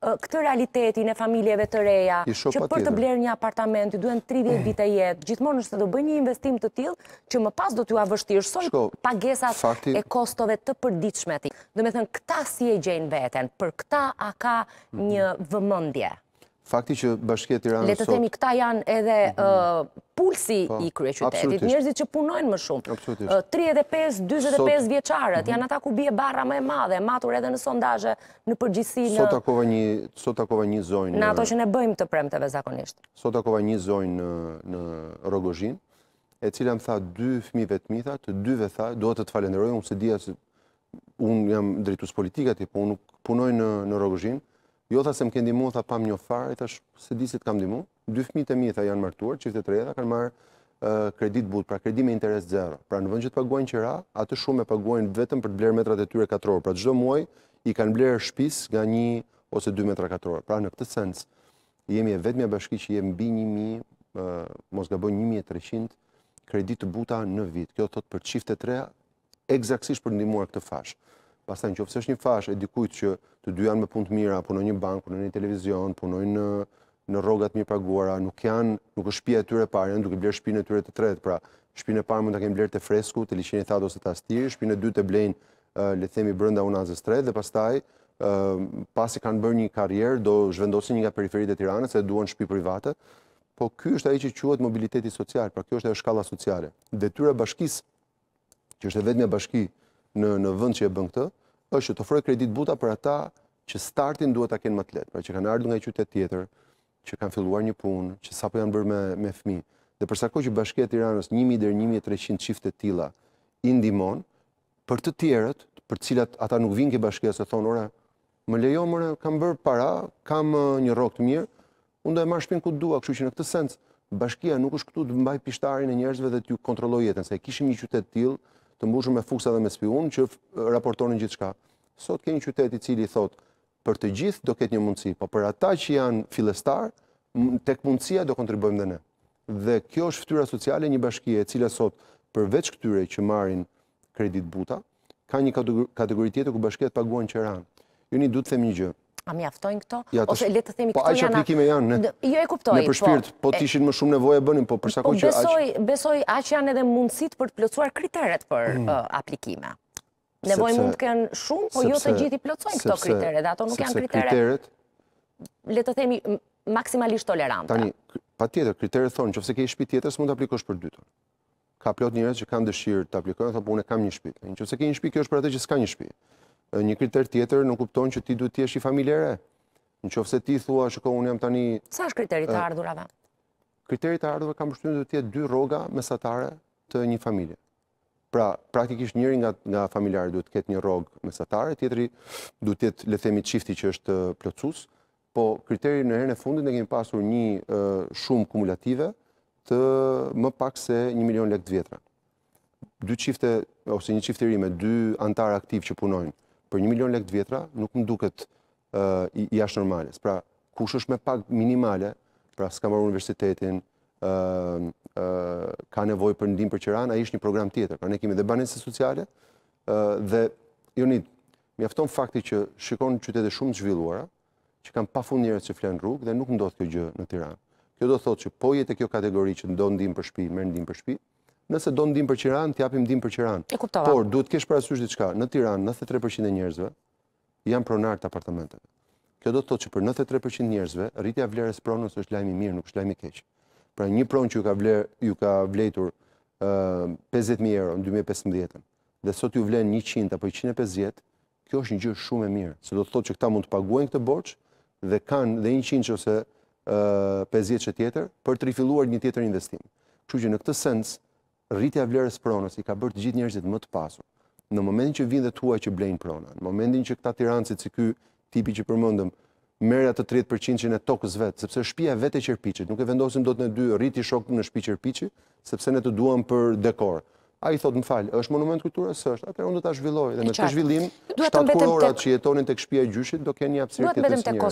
këtë realitetin e familjeve të reja, që për të blerë një apartament, ju duen 30 mm. vite jetë, gjithmonë është të do bëj një investim të tilë, që më pas do t'ju avështirë, sojnë pagesat e kostove të përdit shmeti. Dhe me thënë, këta si e gjenë veten, për këta a ka mhm. një vëmëndje. Fakti që bashkjeti rranë sot... Letë të temi, këta janë edhe mhm. pulsi po, i krye qytetit, njërëzit që punojnë më shumë. 35, 25 vjeqarët, mhm. janë ata ku bje barra më e madhe, matur edhe në sondajë, në përgjisi në... Sot akova një zojnë... Në ato që ne bëjmë të premteve zakonisht. Sot akova një zojnë në Rogozhin, e cilë më tha dy fmive të mitha, të dyve tha, duhet të të falenderojë, unë se dhja se unë jam drejtus politikati, po unë punojnë në Rogozhin, Jo tha se më këndimu, tha pam një farë, tha se di si të kam dimu. Dy fmi të mi, tha janë martuar, qiftet të kanë marë kredit but, pra kredit me interes zero. Pra në vënd që të paguajnë qëra, atë shumë e paguajnë vetëm për të blerë metrat e tyre katrorë. Pra gjdo muaj i kanë blerë shpis nga një ose dy metra katrorë. Pra në këtë sens, jemi e vetëmja bashki që jemi bi një mi, mos nga bojnë një mi e kredit të buta në vit. Kjo të për qiftet reja, egzaksish për ndimuar këtë fashë pastaj në qofë është një fash e dikujt që të dy janë me punë të mira, punojnë një bankë, punojnë një televizion, punojnë në rogat mirë paguara, nuk janë, nuk është shpia e tyre parë, janë duke blerë shpinë e tyre të tretë, pra shpinë e parë mund të kemë blerë të fresku, të liqeni thadë ose të astirë, shpinë e dy të blenë, le themi, brënda unazës tretë, dhe pastaj, pasi kanë bërë një karjerë, do zhvendosin një nga periferit e tiranës, dhe duon shpi private, po ky është aji që quat mobiliteti social, pra kjo është e shkalla sociale. Dhe tyre bashkis, që është e vetë një bashki në vënd që e bën këtë, është të ofrojë kredit buta për ata që startin duhet ta kenë më të lehtë, pra që kanë ardhur nga një qytet tjetër, që kanë filluar një punë, që sapo janë bërë me me fëmijë. Dhe për sa kohë që Bashkia e Tiranës 1000 deri 1300 çifte të tilla i ndihmon, për të tjerët, për të cilat ata nuk vinë ke bashkia se thon ora, më lejo më kam bër para, kam një rrok të mirë, unë do e marr shpinën ku dua, kështu që në këtë sens Bashkia nuk është këtu të mbaj pishtarin e njerëzve dhe t'ju kontrolloj jetën, se kishim një qytet të tillë, të mbushur me fuksa dhe me spiun që raportonin gjithçka. Sot ka një qytet i cili thot, për të gjithë do ketë një mundësi, por për ata që janë fillestar, tek mundësia do kontribuojmë dhe ne. Dhe kjo është fytyra sociale e një bashkie e cila sot përveç këtyre që marrin kredit buta, ka një kategori tjetër ku bashkia paguan qiranë. Ju ni duhet të them një gjë a mjaftojnë këto? Ose le të themi po këto janë... Po, aqë aplikime janë, ne? Jo, e kuptoj, po. për shpirt, po të ishin më shumë nevoje bënin, po përsa ko po, që aqë... Besoj, aqë janë edhe mundësit për të plëcuar kriteret për mm. aplikime. Nevoj mund të kënë shumë, po jo të gjithi plëcojnë këto kriteret, dhe ato nuk janë kriteret... Le të themi, maksimalisht tolerante. Tani, pa tjetër, kriteret thonë, që fëse ke i shpi tjetër, së mund të aplikosh për dytër. Ka plot njërës që kanë dëshirë të aplikojnë, thonë, po une kam një shpi. Në që ke një shpi, kjo është për atë që s'ka një shpi një kriter tjetër nuk kupton që ti duhet t'jesh i familjere. Në qofë ti thua, shëko, unë jam tani... Sa është kriteri të eh, ardhurave? Kriteri të ardhurave kam përshëtunë duhet t'jetë dy roga mesatare të një familje. Pra, praktikisht njëri nga familjare duhet ketë një rogë mesatare, tjetëri duhet t'jetë lethemi të shifti që është eh, plëcus, po kriteri në herën e fundit në kemi pasur një eh, shumë kumulative të më pak se një milion lekt vjetra. Dy qifte, ose një qifteri me dy antarë aktiv që punojnë, për një milion lek të vjetra, nuk më duket i ashtë normalis. Pra, kush është me pak minimale, pra s'ka marru universitetin, ka nevoj për ndim për qëran, a ishtë një program tjetër. Pra, ne kemi dhe banese sociale, dhe, jo një, mi afton fakti që shikon qytete shumë të zhvilluara, që kam pa fund njerët që flenë rrugë, dhe nuk ndodhë kjo gjë në Tiranë. Kjo do thotë që po jetë e kjo kategori që ndonë ndim për shpi, merë ndim për shpi, nëse do në dim për qiran, të japim dim për qiran. E kuptova. Por, duhet kesh parasysh diçka, në tiran, 93% e njerëzve, janë pronar të apartamentet. Kjo do të thotë që për 93% njerëzve, rritja vlerës pronës është lajmi mirë, nuk është lajmi keqë. Pra një pronë që ju ka, vler, ju ka vletur 50.000 euro në 2015 dhe sot ju vlen 100 apo 150, kjo është një gjë shumë e mirë. Se do të thotë që këta mund të paguajnë këtë borç dhe kanë dhe 100 ose 50 që tjetër për të rifiluar një tjetër investim. Kështu që në këtë sens, rritja vlerës pronës i ka bërë të gjithë njerëzit më të pasur. Në momentin që vijnë dhe tuaj që blejnë prona, në momentin që këta tirancit si ky tipi që përmendëm merë ato 30% që në tokës vet, sepse shtëpia vetë e qerpiçit, nuk e do dot në dy, rriti shok në shtëpi qerpiçi, sepse ne të duam për dekor. Ai thotë më fal, është monument kulturor s'është. atër unë do ta zhvilloj dhe me zhvillim, ato kurorat që jetonin tek shtëpia e gjyshit do kenë një hapësirë të